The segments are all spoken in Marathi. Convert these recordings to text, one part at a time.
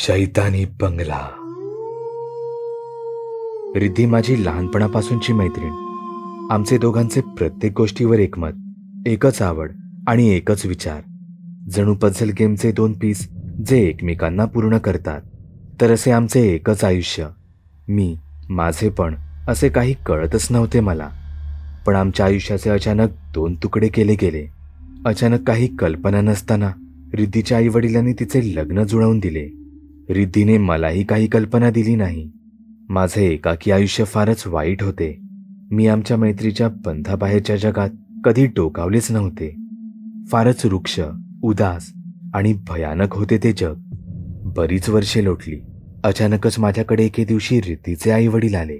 शैतानी बंगला रिद्धी माझी लहानपणापासूनची मैत्रीण आमचे दोघांचे प्रत्येक गोष्टीवर एकमत एकच आवड आणि एकच विचार जणू पझल गेमचे दोन पीस जे एकमेकांना पूर्ण करतात तर असे आमचे एकच आयुष्य मी माझे पण असे काही कळतच नव्हते मला पण आमच्या आयुष्याचे अचानक दोन तुकडे केले गेले अचानक काही कल्पना नसताना रिद्धीच्या वडिलांनी तिचे लग्न जुळवून दिले रिद्धीने मलाही काही कल्पना दिली नाही माझे एकाकी आयुष्य फारच वाईट होते मी आमच्या मैत्रीच्या बंधाबाहेरच्या जगात कधी डोकावलेच नव्हते फारच वृक्ष उदास आणि भयानक होते ते जग बरीच वर्षे लोटली अचानकच माझ्याकडे एके दिवशी रिद्धीचे वडील आले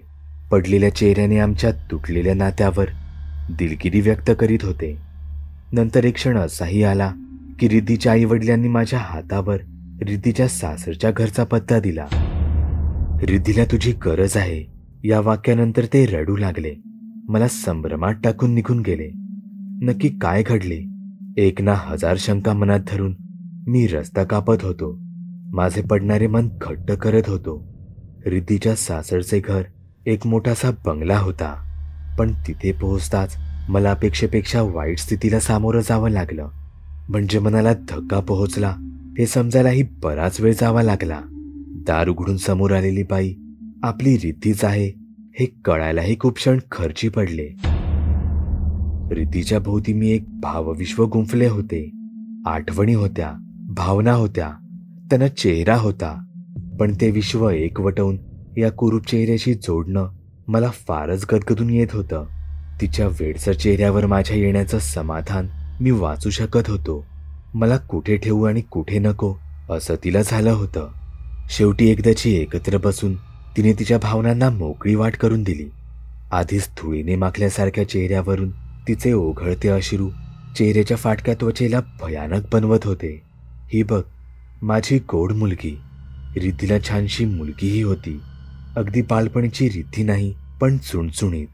पडलेल्या चेहऱ्याने आमच्या तुटलेल्या नात्यावर दिलगिरी व्यक्त करीत होते नंतर एक क्षण असाही आला की रिद्धीच्या वडिलांनी माझ्या हातावर रिद्धीच्या सासरच्या घरचा पत्ता दिला रिद्धीला तुझी गरज आहे या वाक्यानंतर ते रडू लागले मला संभ्रमात टाकून निघून गेले नक्की काय घडले एक ना हजार शंका मनात धरून मी रस्ता कापत होतो माझे पडणारे मन घट्ट करत होतो रिद्धीच्या सासरचे घर एक मोठासा बंगला होता पण तिथे पोहोचताच मला अपेक्षेपेक्षा वाईट स्थितीला सामोरं जावं लागलं म्हणजे मनाला धक्का पोहोचला हे समजायलाही बराच वेळ जावा लागला दार उघडून समोर आलेली बाई आपली रीतीच आहे हे कळायलाही खूप क्षण खर्ची पडले रीतीच्या भोवती मी एक भावविश्व गुंफले होते आठवणी होत्या भावना होत्या त्यांना चेहरा होता पण ते विश्व एकवटवून या कुरूप चेहऱ्याशी जोडणं मला फारच गदगदून येत होतं तिच्या वेडसर चेहऱ्यावर माझ्या येण्याचं समाधान मी वाचू शकत होतो मला कुठे ठेवू आणि कुठे नको असं तिला झालं होतं शेवटी एकदाची एकत्र बसून तिने तिच्या भावनांना मोकळी वाट करून दिली आधीच धुळीने माखल्यासारख्या चेहऱ्यावरून तिचे ओघळते अश्रू चेहऱ्याच्या फाटक्या त्वचेला भयानक बनवत होते ही बघ माझी गोड मुलगी रिद्धीला छानशी मुलगीही होती अगदी बालपणीची रिद्धी नाही पण चुणचुणीत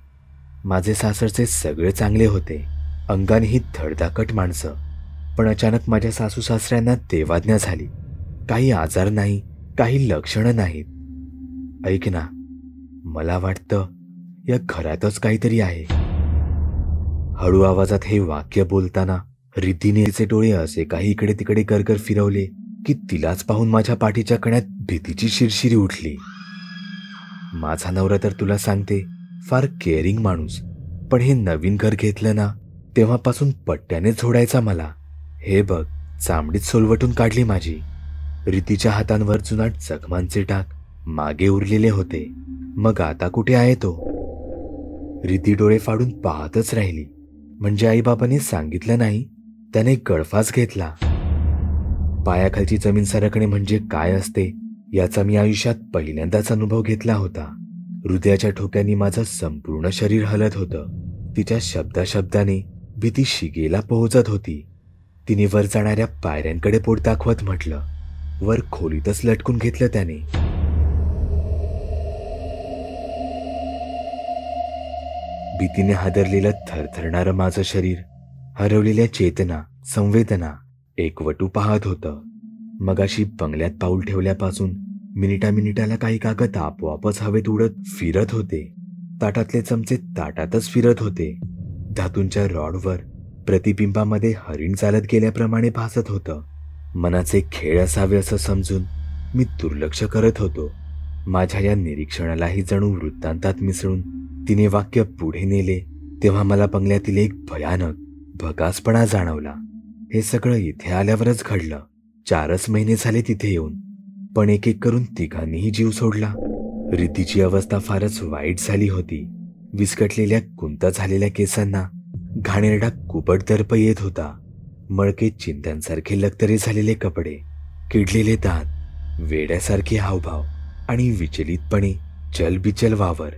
माझे सासरचे सगळे चांगले होते अंगाने ही धडधाकट माणसं पण अचानक माझ्या सासू सासऱ्यांना देवाज्ञा झाली काही आजार नाही काही लक्षणं नाहीत ऐक ना मला वाटतं या घरातच काहीतरी आहे हळू आवाजात हे वाक्य बोलताना रिद्धीने तिचे डोळे असे काही इकडे तिकडे गरगर फिरवले की तिलाच पाहून माझ्या पाठीच्या कण्यात भीतीची शिरशिरी उठली माझा नवरा तर तुला सांगते फार केअरिंग माणूस पण हे नवीन घर घेतलं ना तेव्हापासून पट्ट्याने झोडायचा मला हे बघ चामडीत सोलवटून काढली माझी रितीच्या हातांवर जुनाट जखमांचे टाक मागे उरलेले होते मग आता कुठे आहे तो रिती डोळे फाडून पाहतच राहिली म्हणजे आईबाबांनी सांगितलं नाही त्याने गळफास घेतला पायाखालची जमीन सरकणे म्हणजे काय असते याचा मी आयुष्यात पहिल्यांदाच अनुभव घेतला होता हृदयाच्या ठोक्याने माझं संपूर्ण शरीर हलत होतं तिच्या शब्दाशब्दाने भीती शिगेला पोहोचत होती तिने वर जाणाऱ्या पायऱ्यांकडे पोट दाखवत म्हटलं वर खोलीतच लटकून घेतलं त्याने भीतीने हादरलेलं थरथरणारं माझं शरीर हरवलेल्या चेतना संवेदना एकवटू पाहत होतं मगाशी बंगल्यात पाऊल ठेवल्यापासून मिनिटा मिनिटाला काही कागद आपोआपच हवेत उडत फिरत होते ताटातले चमचे ताटातच फिरत होते धातूंच्या रॉडवर प्रतिबिंबामध्ये हरिण चालत गेल्याप्रमाणे भासत होतं मनाचे खेळ असावे असं समजून मी दुर्लक्ष करत होतो माझ्या या निरीक्षणालाही जणू वृत्तांतात मिसळून तिने वाक्य पुढे नेले तेव्हा मला बंगल्यातील एक भयानक भगासपणा जाणवला हे सगळं इथे आल्यावरच घडलं चारच महिने झाले तिथे येऊन पण एक एक करून तिघांनीही जीव सोडला रितीची अवस्था फारच वाईट झाली होती विस्कटलेल्या कुंता झालेल्या केसांना घाणेरडा दर्प येत होता मळके चिंत्यांसारखे लक्तरे झालेले कपडे किडलेले दात वेड्यासारखे हावभाव आणि विचलितपणे चलबिचल वावर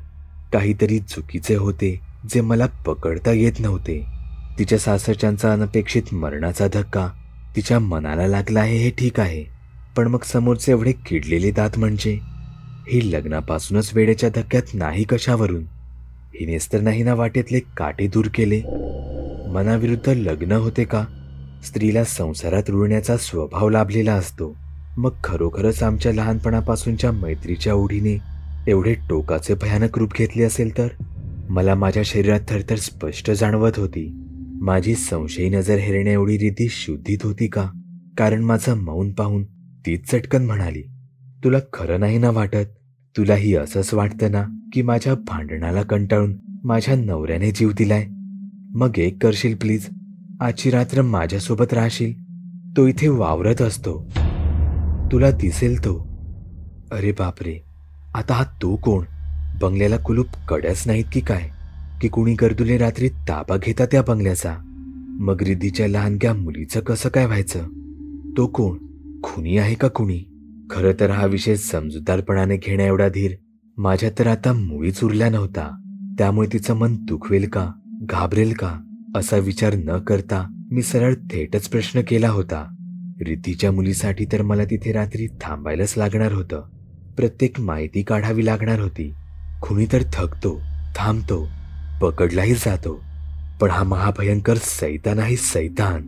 काहीतरी चुकीचे होते जे मला पकडता येत नव्हते तिच्या सासरच्यांचा अनपेक्षित मरणाचा धक्का तिच्या मनाला लागला आहे हे ठीक आहे पण मग समोरचे एवढे किडलेले दात म्हणजे हे लग्नापासूनच वेळेच्या धक्क्यात नाही कशावरून हिनेच तर नाही ना वाटेतले काटे दूर केले मनाविरुद्ध लग्न होते का स्त्रीला संसारात रुळण्याचा स्वभाव लाभलेला असतो मग खरोखरच आमच्या लहानपणापासूनच्या मैत्रीच्या ओढीने एवढे टोकाचे भयानक रूप घेतले असेल तर मला माझ्या शरीरात थरथर स्पष्ट जाणवत होती माझी संशयी नजर हेरण्या एवढी रीती शुद्धीत होती का कारण माझं मौन पाहून तीच चटकन म्हणाली तुला खरं नाही ना वाटत तुलाही असंच वाटतं ना की माझ्या भांडणाला कंटाळून माझ्या नवऱ्याने जीव दिलाय मग एक करशील प्लीज आजची रात्र माझ्यासोबत राहशील तो इथे वावरत असतो तुला दिसेल तो अरे बापरे आता हा तो कोण बंगल्याला कुलूप कड्याच नाहीत की काय की कुणी गर्दुले रात्री ताबा घेता त्या बंगल्याचा मग रिद्धीच्या लहानग्या मुलीचं कसं काय व्हायचं तो कोण खुनी आहे का कुणी खरं तर हा विषय समजूतदारपणाने एवढा धीर माझ्या तर आता मुळीच उरला नव्हता त्यामुळे तिचं मन दुखवेल का घाबरेल का असा विचार न करता मी सरळ थेटच प्रश्न केला होता रीतीच्या मुलीसाठी तर मला तिथे रात्री थांबायलाच लागणार होतं प्रत्येक माहिती काढावी लागणार होती खुणी तर थकतो थांबतो पकडलाही जातो पण हा महाभयंकर सैतान आहे सैतान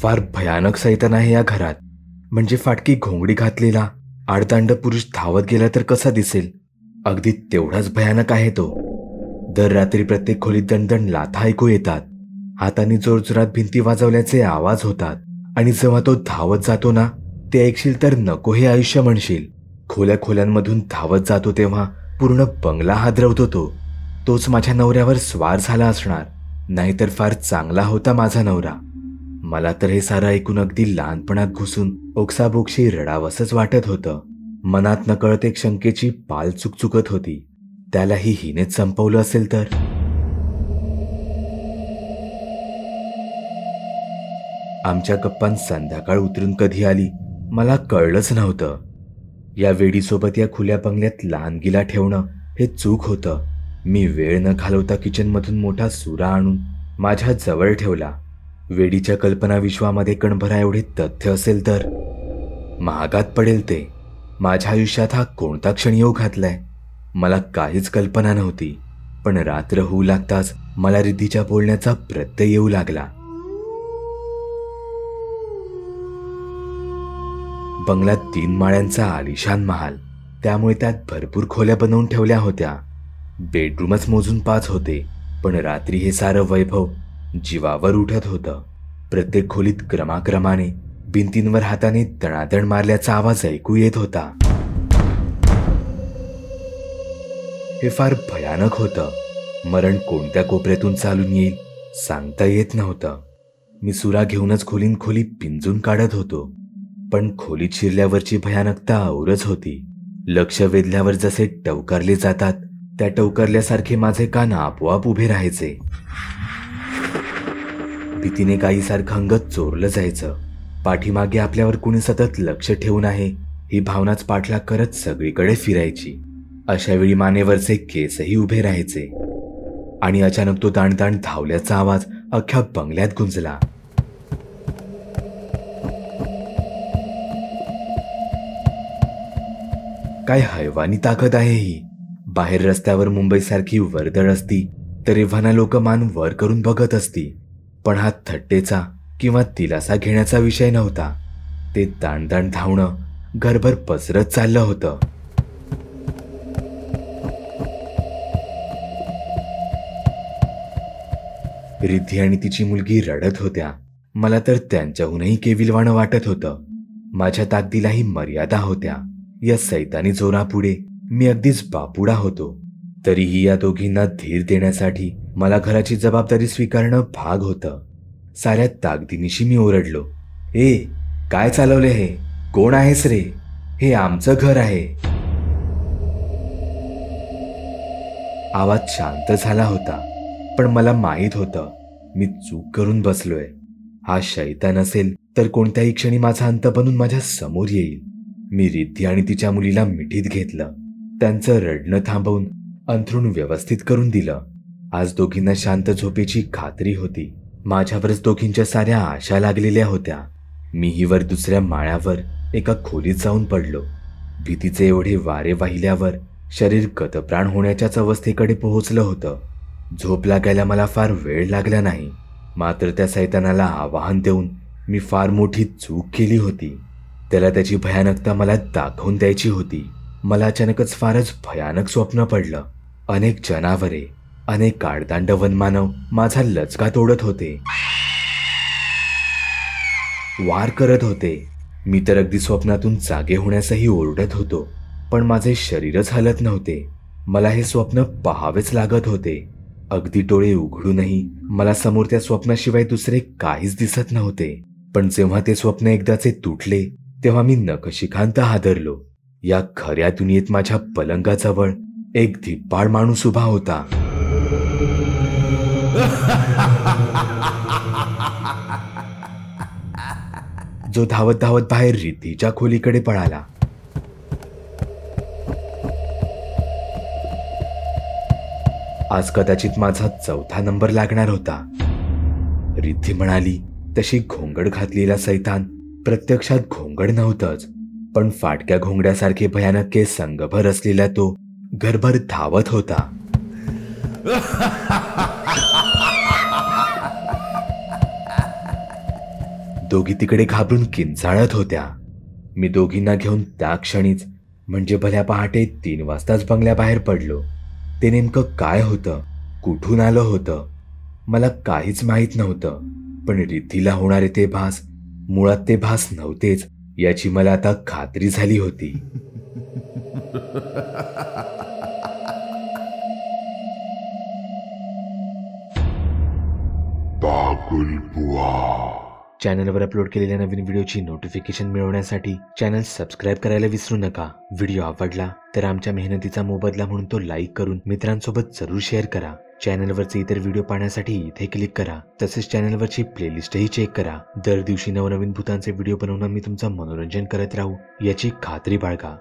फार भयानक सैतान आहे या घरात म्हणजे फाटकी घोंगडी घातलेला आडदांड पुरुष धावत गेला तर कसा दिसेल अगदी तेवढाच भयानक आहे तो दर रात्री प्रत्येक खोलीत दणदण लाथा ऐकू येतात हाताने जोरजोरात भिंती वाजवल्याचे आवाज होतात आणि जेव्हा तो धावत जातो ना ते ऐकशील तर नको हे आयुष्य म्हणशील खोल्या खोल्यांमधून धावत जातो तेव्हा पूर्ण बंगला हादरवतो तो तोच माझ्या नवऱ्यावर स्वार झाला असणार नाहीतर फार चांगला होता माझा नवरा मला तर हे सारं ऐकून अगदी लहानपणात घुसून ओक्साबोक्शी रडावसच वाटत होतं मनात नकळत एक शंकेची पाल चुकचुकत होती त्यालाही हिनेच संपवलं असेल तर आमच्या गप्पान संध्याकाळ उतरून कधी आली मला कळलंच नव्हतं या वेडीसोबत या खुल्या बंगल्यात लहान गिला ठेवणं हे चूक होतं मी वेळ न घालवता किचनमधून मोठा सुरा आणून माझ्या जवळ ठेवला वेडीच्या कल्पनाविश्वामध्ये कणभरा एवढे तथ्य असेल तर महागात पडेल ते माझ्या आयुष्यात हा कोणता क्षण येऊ घातलाय मला काहीच कल्पना नव्हती पण रात्र होऊ लागताच मला रिद्धीच्या बोलण्याचा प्रत्यय येऊ लागला बंगला तीन माळ्यांचा आलिशान महाल त्यामुळे त्यात भरपूर खोल्या बनवून ठेवल्या होत्या बेडरूमच मोजून पाच होते पण रात्री हे सारं वैभव जीवावर उठत होतं प्रत्येक खोलीत क्रमाक्रमाने भिंतींवर हाताने तणातण मारल्याचा आवाज ऐकू येत होता हे फार भयानक होतं मरण कोणत्या कोपऱ्यातून चालून येईल सांगता येत नव्हतं मी सुरा घेऊनच खोलीन खोली पिंजून काढत होतो पण खोली शिरल्यावरची भयानकता औरच होती लक्ष वेधल्यावर जसे टवकरले जातात त्या टवकरल्यासारखे माझे कान आपोआप उभे राहायचे भीतीने गाईसारखं अंगत चोरलं जायचं पाठीमागे आपल्यावर कुणी सतत लक्ष ठेवून आहे ही भावनाच पाठला करत सगळीकडे फिरायची अशावेळी मानेवरचे केसही उभे राहायचे आणि अचानक तो ताणताण धावल्याचा आवाज अख्ख्या बंगल्यात गुंजला काय हैवानी ताकद आहे ही बाहेर रस्त्यावर मुंबईसारखी वर्दळ असती तरी एव्हाना लोक मान वर करून बघत असती पण हा थट्टेचा किंवा दिलासा घेण्याचा विषय नव्हता ते ताणदाण धावणं घरभर पसरत चाललं होतं रिद्धी आणि तिची मुलगी रडत होत्या मला तर त्यांच्याहूनही केविलवाणं वाटत होतं माझ्या ताकदीलाही मर्यादा होत्या या सैतानी जोरापुढे मी अगदीच बापुडा होतो तरीही या दोघींना धीर देण्यासाठी मला घराची जबाबदारी स्वीकारणं भाग होतं साऱ्या ताकदीनिशी मी ओरडलो ए काय चालवले हे कोण आहेस रे हे आमचं घर आहे आवाज शांत झाला होता पण मला माहीत होतं मी चूक करून बसलोय हा शैतान असेल तर कोणत्याही क्षणी माझा अंत बनून माझ्या समोर येईल मी रिद्धी आणि तिच्या मुलीला मिठीत घेतलं त्यांचं रडणं थांबवून अंथरुण व्यवस्थित करून दिलं आज दोघींना शांत झोपेची खात्री होती माझ्यावरच दोघींच्या साऱ्या आशा लागलेल्या होत्या मीही वर दुसऱ्या माळ्यावर एका खोलीत जाऊन पडलो भीतीचे एवढे वारे वाहिल्यावर शरीर गतप्राण होण्याच्याच अवस्थेकडे पोहोचलं होतं झोप लागायला मला फार वेळ लागला नाही मात्र त्या सैतानाला आवाहन देऊन मी फार मोठी चूक केली होती त्याला त्याची भयानकता मला दाखवून द्यायची होती मला अचानकच फारच भयानक स्वप्न पडलं अनेक जनावरे अनेक काळदांड वनमानव माझा लचका तोडत होते वार करत होते मी तर अगदी स्वप्नातून जागे होण्यासही ओरडत होतो पण माझे शरीरच हलत नव्हते मला हे स्वप्न पहावेच लागत होते अगदी डोळे उघडूनही मला समोर त्या स्वप्नाशिवाय दुसरे काहीच दिसत नव्हते पण जेव्हा ते स्वप्न एकदाचे तुटले तेव्हा मी नकशिकांत हादरलो या खऱ्या दुनियेत माझ्या पलंगाजवळ एक धिप्पाळ माणूस उभा होता जो धावत धावत बाहेर रिद्धीच्या खोलीकडे पळाला आज कदाचित माझा चौथा नंबर लागणार होता रिद्धी म्हणाली तशी घोंगड घातलेला सैतान प्रत्यक्षात घोंगड नव्हतंच पण फाटक्या घोंगड्यासारखे भयानक केस संगभर असलेला तो घरभर धावत होता दोघी तिकडे घाबरून किंचाळत होत्या मी दोघींना घेऊन त्या क्षणीच म्हणजे भल्या पहाटे तीन वाजताच बंगल्या बाहेर पडलो ते नेमकं काय होतं कुठून आलं होतं मला काहीच माहीत नव्हतं पण रिद्धीला होणारे ते भास मुळात ते भास नव्हतेच याची मला आता खात्री झाली होती चॅनलवर अपलोड केलेल्या नवीन व्हिडिओची नोटिफिकेशन मिळवण्यासाठी चॅनल सबस्क्राईब करायला विसरू नका व्हिडिओ आवडला तर आमच्या मेहनतीचा मोबदला म्हणून तो लाईक करून मित्रांसोबत जरूर शेअर करा चॅनलवरचे इतर व्हिडिओ पाहण्यासाठी इथे क्लिक करा तसेच चॅनलवरची प्लेलिस्टही चेक करा दर दिवशी नवनवीन भूतांचे व्हिडिओ बनवून मी तुमचं मनोरंजन करत राहू याची खात्री बाळगा